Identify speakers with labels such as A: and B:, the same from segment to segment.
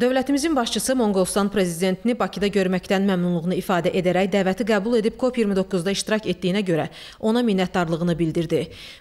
A: Dövlətimizin başçısı Monqolstan prezidentini Bakıda görməkdən məmnunluğunu ifadə edərək dəvəti qəbul edib COP29-da iştirak etdiyinə görə ona minnətdarlığını bildirdi.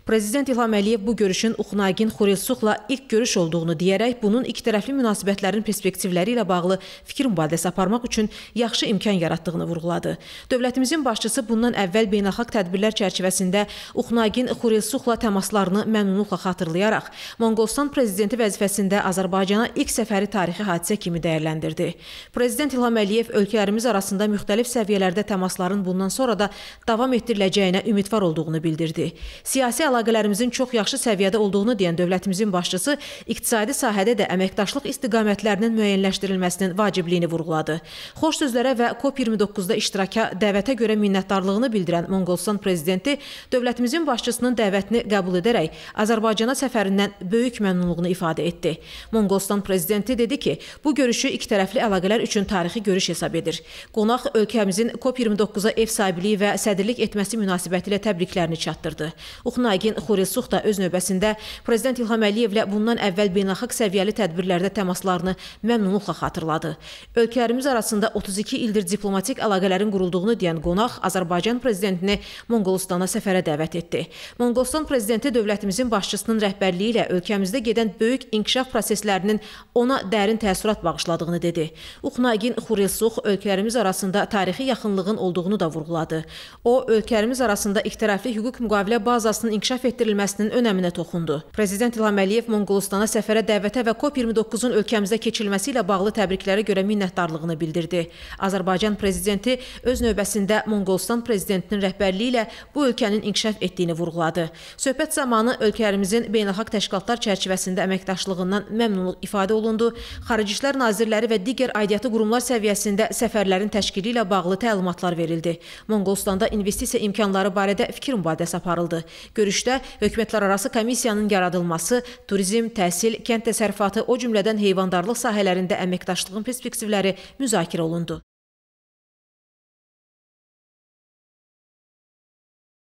A: Prezident İlham Əliyev bu görüşün Uxnagin Xurilsuqla ilk görüş olduğunu deyərək bunun ikitərəfli münasibətlərin perspektivləri ilə bağlı fikir mübadiləsi aparmaq üçün yaxşı imkan yaratdığını vurğuladı. Dövlətimizin başçısı bundan əvvəl beynəlxalq tədbirlər çərçivəsində Uxnagin Xurilsuqla təmaslarını məmnunluqla xatırlayaraq Monqolstan prezidenti vəzifəsində Azərbaycana ilk səfəri tarixi hadisə hadisə kimi dəyərləndirdi. Prezident İlham Əliyev ölkələrimiz arasında müxtəlif səviyyələrdə təmasların bundan sonra da davam etdiriləcəyinə ümidvar olduğunu bildirdi. Siyasi əlaqələrimizin çox yaxşı səviyyədə olduğunu deyən dövlətimizin başçısı iqtisadi sahədə də əməkdaşlıq istiqamətlərinin müəyyənləşdirilməsinin vacibliyini vurğuladı. Xoş sözlərə və COP29-da iştiraka dəvətə görə minnətdarlığını bildirən Monqolstan prezidenti dövlətimizin başçısının dəvətini qəbul edərək Azərbaycana səfərindən böyük məmnunluğunu ifadə etdi. Monqolstan prezidenti dedi ki, Bu görüşü ikitərəfli əlaqələr üçün tarixi görüş hesab edir. Qonaq ölkəmizin COP29-a ev sahibliyi və sədrlik etməsi münasibəti ilə təbriklərini çatdırdı. Uxnagin Xuresuq da öz növbəsində Prezident İlham Əliyevlə bundan əvvəl beynəlxalq səviyyəli tədbirlərdə təmaslarını məmnunluqla xatırladı. Ölkələrimiz arasında 32 ildir diplomatik əlaqələrin qurulduğunu deyən qonaq Azərbaycan prezidentini Monqolistana səfərə dəvət etdi. Monqolistan prezidenti dövlətimizin başçısının rəhbərliyi ilə ölkəmizdə gedən böyük inkişaf proseslərinin ona dərin təsir təəssürat bağışladığını dedi. Uxnagin Xurelsuq ölkələrimiz arasında tarixi yaxınlığın olduğunu da vurğuladı. O, ölkələrimiz arasında iktirafli hüquq müqavilə bazasının inkişaf etdirilməsinin önəminə toxundu. Prezident İlham Əliyev Monqolistana səfərə dəvətə və COP29-un ölkəmizdə keçirilməsi ilə bağlı təbriklərə görə minnətdarlığını bildirdi. Azərbaycan prezidenti öz növbəsində Monqolistan prezidentinin rəhbərliyi ilə bu ölkənin inkişaf etdiyini vurğuladı. Söhbət zamanı ölkələrimizin beynəlxalq təşkilatlar çərçivəsində əməkdaşlığından məmnunluq ifadə olundu. Xarici İşlər Nazirləri və digər aidiyyatı qurumlar səviyyəsində səfərlərin təşkili ilə bağlı təlimatlar verildi. Monqolistanda investisiya imkanları barədə fikir mübadiləsi aparıldı. Görüşdə hökumətlərarası komissiyanın yaradılması, turizm, təhsil, kənd təsərrüfatı, o cümlədən heyvandarlıq sahələrində əməkdaşlığın perspektivləri müzakirə olundu.